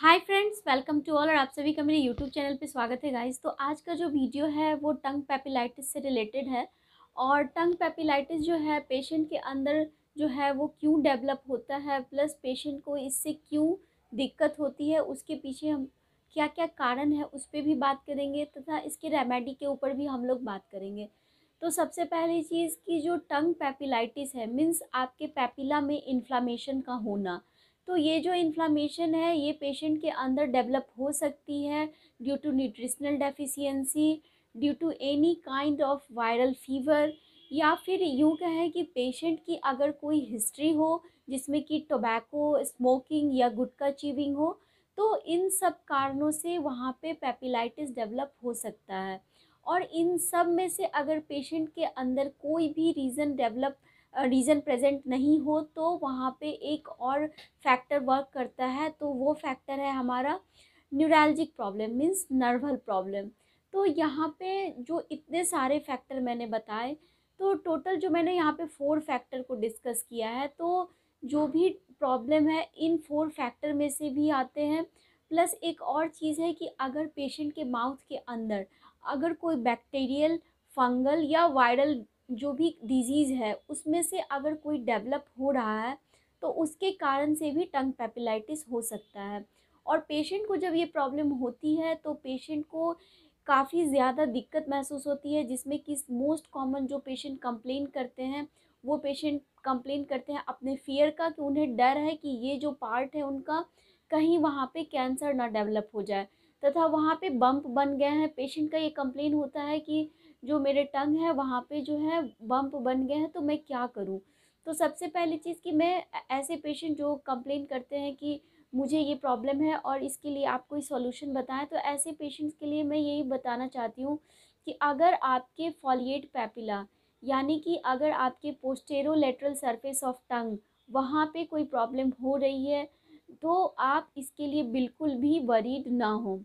hi friends welcome to all और आप सभी का मेरे यूट्यूब चैनल पे स्वागत है गाइस तो आज का जो वीडियो है वो टंग पेपिलाइटिस से रिलेटेड है और टंग पेपिलाइटिस जो है पेशेंट के अंदर जो है वो क्यों डेवलप होता है प्लस पेशेंट को इससे क्यों दिक्कत होती है उसके पीछे हम क्या क्या कारण है उस पर भी बात करेंगे तथा इसके रेमेडी के ऊपर भी हम लोग बात करेंगे तो सबसे पहली चीज़ की जो टंग पेपिलाइटिस है मीन्स आपके पेपिला में इन्फ्लामेशन का होना तो ये जो इन्फ्लामेशन है ये पेशेंट के अंदर डेवलप हो सकती है due to nutritional deficiency due to any kind of viral fever या फिर यूँ कहें कि पेशेंट की अगर कोई हिस्ट्री हो जिसमें कि टोबैको स्मोकिंग या गुटका चीविंग हो तो इन सब कारणों से वहाँ पे पेपिलाइटिस डेवलप हो सकता है और इन सब में से अगर पेशेंट के अंदर कोई भी रीज़न डेवलप रीज़न प्रेजेंट नहीं हो तो वहाँ पे एक और फैक्टर वर्क करता है तो वो फैक्टर है हमारा neurologic problem means neural problem तो यहाँ पे जो इतने सारे फैक्टर मैंने बताए तो टोटल जो मैंने यहाँ पे फोर फैक्टर को डिस्कस किया है तो जो भी प्रॉब्लम है इन फोर फैक्टर में से भी आते हैं प्लस एक और चीज़ है कि अगर पेशेंट के माउथ के अंदर अगर कोई बैक्टीरियल फंगल या वायरल जो भी डिजीज़ है उसमें से अगर कोई डेवलप हो रहा है तो उसके कारण से भी टंग पेपिलाइटिस हो सकता है और पेशेंट को जब ये प्रॉब्लम होती है तो पेशेंट को काफ़ी ज़्यादा दिक्कत महसूस होती है जिसमें कि मोस्ट कॉमन जो पेशेंट कंप्लेन करते हैं वो पेशेंट कंप्लेन करते हैं अपने फियर का कि उन्हें डर है कि ये जो पार्ट है उनका कहीं वहाँ पे कैंसर ना डेवलप हो जाए तथा वहाँ पे बम्प बन गए हैं पेशेंट का ये कंप्लेन होता है कि जो मेरे टंग है वहाँ पे जो है बम्प बन गए हैं तो मैं क्या करूँ तो सबसे पहली चीज़ कि मैं ऐसे पेशेंट जो कंप्लेन करते हैं कि मुझे ये प्रॉब्लम है और इसके लिए आप कोई सॉल्यूशन बताएं तो ऐसे पेशेंट्स के लिए मैं यही बताना चाहती हूँ कि अगर आपके फॉलिएट पैपिला यानी कि अगर आपके posterolateral surface of tongue वहाँ पे कोई प्रॉब्लम हो रही है तो आप इसके लिए बिल्कुल भी वरीड ना हों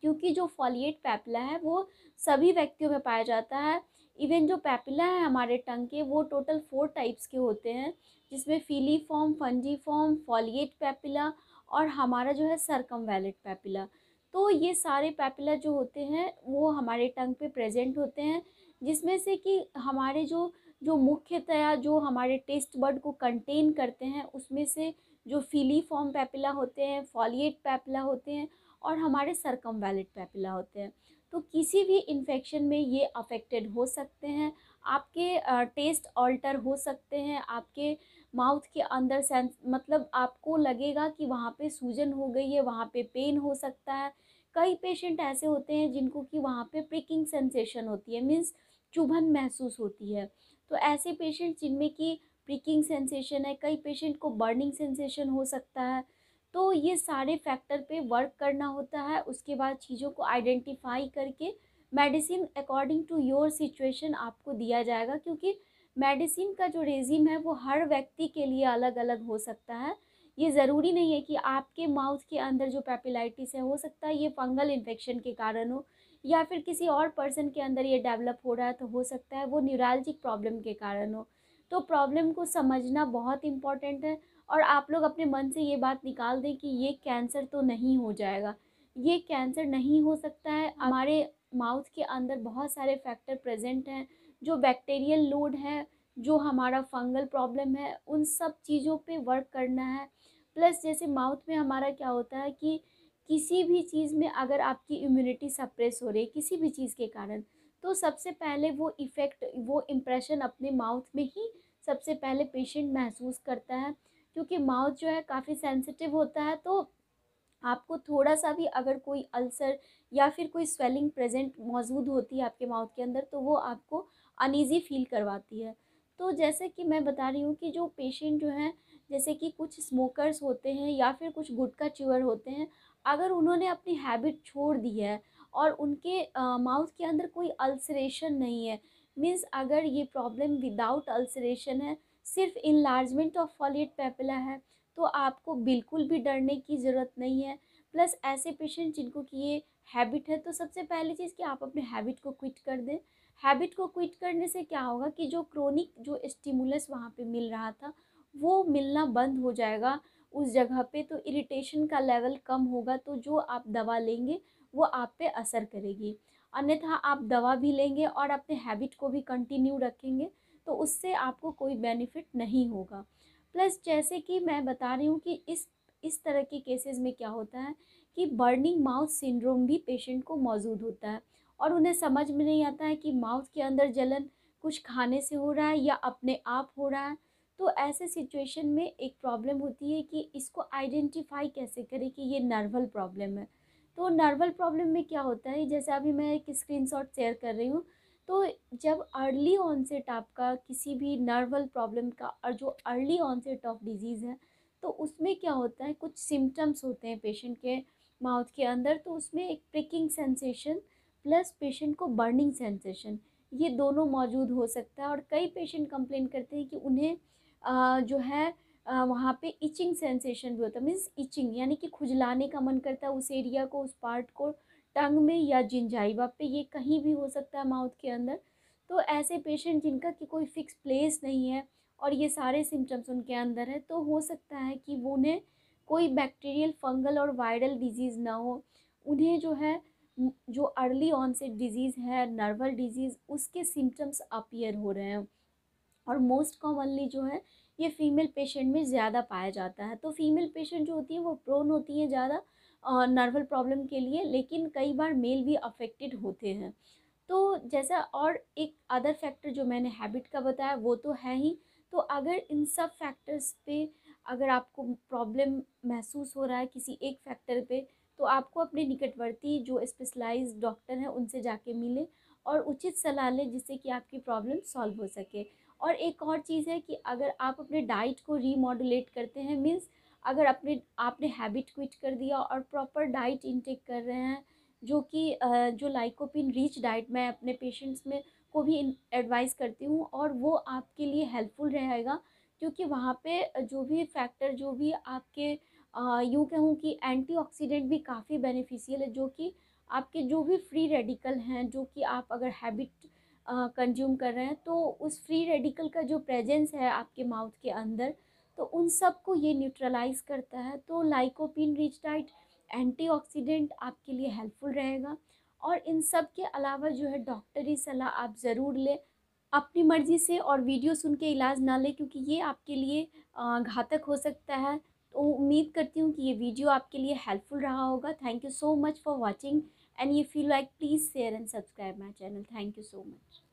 क्योंकि जो फॉलिएट पैपिला है वो सभी व्यक्तियों में पाया जाता है इवन जो पैपिला है हमारे टंग के वो टोटल फोर टाइप्स के होते हैं जिसमें filiform fungiform foliate papilla और हमारा जो है सरकम वैलेट पैपिला तो ये सारे पैपिला जो होते हैं वो हमारे टंग पे प्रेजेंट होते हैं जिसमें से कि हमारे जो जो मुख्यतया जो हमारे टेस्ट बर्ड को कंटेन करते हैं उसमें से जो फीली फॉर्म पैपिला होते हैं फॉलिएट पैपिला होते हैं और हमारे सरकम वैलिड पैपिला होते हैं तो किसी भी इन्फेक्शन में ये अफेक्टेड हो सकते हैं आपके टेस्ट ऑल्टर हो सकते हैं आपके माउथ के अंदर सेंस मतलब आपको लगेगा कि वहाँ पे सूजन हो गई है वहाँ पे पेन हो सकता है कई पेशेंट ऐसे होते हैं जिनको कि वहाँ पे प्रिकिंग सेंसेशन होती है मीन्स चुभन महसूस होती है तो ऐसे पेशेंट जिनमें कि प्रिकिंग सेंसेशन है कई पेशेंट को बर्निंग सेंसेशन हो सकता है तो ये सारे फैक्टर पे वर्क करना होता है उसके बाद चीज़ों को आइडेंटिफाई करके medicine according to your situation आपको दिया जाएगा क्योंकि मेडिसिन का जो रेजिम है वो हर व्यक्ति के लिए अलग अलग हो सकता है ये ज़रूरी नहीं है कि आपके माउथ के अंदर जो पेपिलाइटिस है हो सकता है ये फंगल इन्फेक्शन के कारण हो या फिर किसी और पर्सन के अंदर ये डेवलप हो रहा है तो हो सकता है वो न्यूरालजिक प्रॉब्लम के कारण हो तो प्रॉब्लम को समझना बहुत इम्पॉर्टेंट है और आप लोग अपने मन से ये बात निकाल दें कि ये कैंसर तो नहीं हो जाएगा ये कैंसर नहीं हो सकता है हमारे माउथ के अंदर बहुत सारे फैक्टर प्रेजेंट हैं जो बैक्टीरियल लोड है जो हमारा फंगल प्रॉब्लम है उन सब चीज़ों पे वर्क करना है प्लस जैसे माउथ में हमारा क्या होता है कि किसी भी चीज़ में अगर आपकी इम्यूनिटी सप्रेस हो रही है किसी भी चीज़ के कारण तो सबसे पहले वो इफ़ेक्ट वो इम्प्रेशन अपने माउथ में ही सबसे पहले पेशेंट महसूस करता है क्योंकि माउथ जो है काफ़ी सेंसिटिव होता है तो आपको थोड़ा सा भी अगर कोई अल्सर या फिर कोई स्वेलिंग प्रेजेंट मौजूद होती है आपके माउथ के अंदर तो वो आपको अनईजी फील करवाती है तो जैसे कि मैं बता रही हूँ कि जो पेशेंट जो हैं जैसे कि कुछ स्मोकर्स होते हैं या फिर कुछ गुटका च्यूअर होते हैं अगर उन्होंने अपनी हैबिट छोड़ दी है और उनके माउथ के अंदर कोई अल्सरेशन नहीं है मीन्स अगर ये प्रॉब्लम विदाउट अल्सरेशन है सिर्फ इन्लार्जमेंट ऑफ फॉलिएट पेपिला है तो आपको बिल्कुल भी डरने की ज़रूरत नहीं है प्लस ऐसे पेशेंट जिनको कि ये हैबिट है तो सबसे पहली चीज़ कि आप अपने हैबिट को क्विट कर दें हैबिट को क्विट करने से क्या होगा कि जो क्रोनिक जो स्टिमुलस वहाँ पे मिल रहा था वो मिलना बंद हो जाएगा उस जगह पे तो इरिटेशन का लेवल कम होगा तो जो आप दवा लेंगे वो आप पे असर करेगी अन्यथा आप दवा भी लेंगे और अपने हैबिट को भी कंटिन्यू रखेंगे तो उससे आपको कोई बेनिफिट नहीं होगा प्लस जैसे कि मैं बता रही हूँ कि इस इस तरह के केसेस में क्या होता है कि बर्निंग माउथ सिंड्रोम भी पेशेंट को मौजूद होता है और उन्हें समझ में नहीं आता है कि माउथ के अंदर जलन कुछ खाने से हो रहा है या अपने आप हो रहा है तो ऐसे सिचुएशन में एक प्रॉब्लम होती है कि इसको आइडेंटिफाई कैसे करें कि ये नर्वल प्रॉब्लम है तो नर्वल प्रॉब्लम में क्या होता है जैसे अभी मैं एक स्क्रीन शेयर कर रही हूँ तो जब अर्ली ऑनसेट आपका किसी भी नर्वल प्रॉब्लम का और जो अर्ली ऑनसेट ऑफ डिजीज़ है तो उसमें क्या होता है कुछ सिम्टम्स होते हैं पेशेंट के माउथ के अंदर तो उसमें एक प्रिकिंग सेंसेशन प्लस पेशेंट को बर्निंग सेंसेशन ये दोनों मौजूद हो सकता है और कई पेशेंट कंप्लेन करते हैं कि उन्हें आ, जो है आ, वहाँ पे इचिंग सेंसेशन भी होता है मीन्स इचिंग यानी कि खुजलाने का मन करता है उस एरिया को उस पार्ट को टंग में या जिंजाइवा पे ये कहीं भी हो सकता है माउथ के अंदर तो ऐसे पेशेंट जिनका कि कोई फिक्स प्लेस नहीं है और ये सारे सिम्टम्स उनके अंदर है तो हो सकता है कि वो उन्हें कोई बैक्टीरियल फंगल और वायरल डिजीज़ ना हो उन्हें जो है जो अर्ली ऑनसेट डिजीज़ है नर्वल डिजीज़ उसके सिम्टम्स अपियर हो रहे हैं और मोस्ट कॉमनली जो है ये फीमेल पेशेंट में ज़्यादा पाया जाता है तो फीमेल पेशेंट जो होती है वो प्रोन होती है ज़्यादा नर्वल प्रॉब्लम के लिए लेकिन कई बार मेल भी अफेक्टेड होते हैं तो जैसा और एक अदर फैक्टर जो मैंने हैबिट का बताया वो तो है ही तो अगर इन सब फैक्टर्स पे अगर आपको प्रॉब्लम महसूस हो रहा है किसी एक फैक्टर पे तो आपको अपने निकटवर्ती जो स्पेशलाइज डॉक्टर हैं उनसे जाके मिले और उचित सलाह लें जिससे कि आपकी प्रॉब्लम सॉल्व हो सके और एक और चीज़ है कि अगर आप अपने डाइट को रीमॉडुलेट करते हैं मीन्स अगर अपने आपने हैबिट क्विट कर दिया और प्रॉपर डाइट इनटेक कर रहे हैं जो कि जो लाइकोपिन रिच डाइट मैं अपने पेशेंट्स में को भी एडवाइस करती हूँ और वो आपके लिए हेल्पफुल रहेगा क्योंकि वहाँ पे जो भी फैक्टर जो भी आपके यूँ कहूँ कि एंटीऑक्सीडेंट भी काफ़ी बेनिफिशियल है जो कि आपके जो भी फ्री रेडिकल हैं जो कि आप अगर हैबिट कंज्यूम कर रहे हैं तो उस फ्री रेडिकल का जो प्रेजेंस है आपके माउथ के अंदर तो उन सब को ये न्यूट्रलाइज करता है तो लाइकोपिन रिच डाइट एंटीऑक्सीडेंट आपके लिए हेल्पफुल रहेगा और इन सब के अलावा जो है डॉक्टरी सलाह आप ज़रूर लें अपनी मर्ज़ी से और वीडियो सुन के इलाज ना लें क्योंकि ये आपके लिए घातक हो सकता है तो उम्मीद करती हूँ कि ये वीडियो आपके लिए हेल्पफुल रहा होगा thank you so much for watching and you feel like please share and subscribe my channel thank you so much